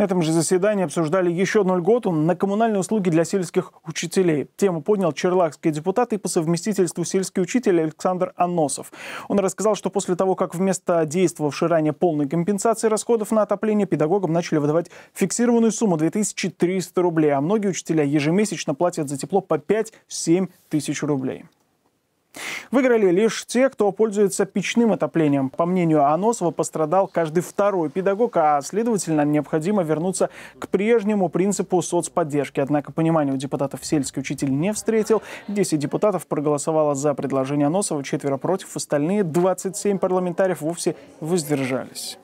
На этом же заседании обсуждали еще одну льготу на коммунальные услуги для сельских учителей. Тему поднял черлакский депутат и по совместительству сельский учитель Александр Аносов. Он рассказал, что после того, как вместо действовавшей ранее полной компенсации расходов на отопление, педагогам начали выдавать фиксированную сумму 2300 рублей, а многие учителя ежемесячно платят за тепло по 5-7 тысяч рублей. Выиграли лишь те, кто пользуется печным отоплением. По мнению Аносова, пострадал каждый второй педагог, а следовательно, необходимо вернуться к прежнему принципу соцподдержки. Однако понимания у депутатов сельский учитель не встретил. 10 депутатов проголосовало за предложение Аносова, четверо против, остальные 27 парламентариев вовсе воздержались.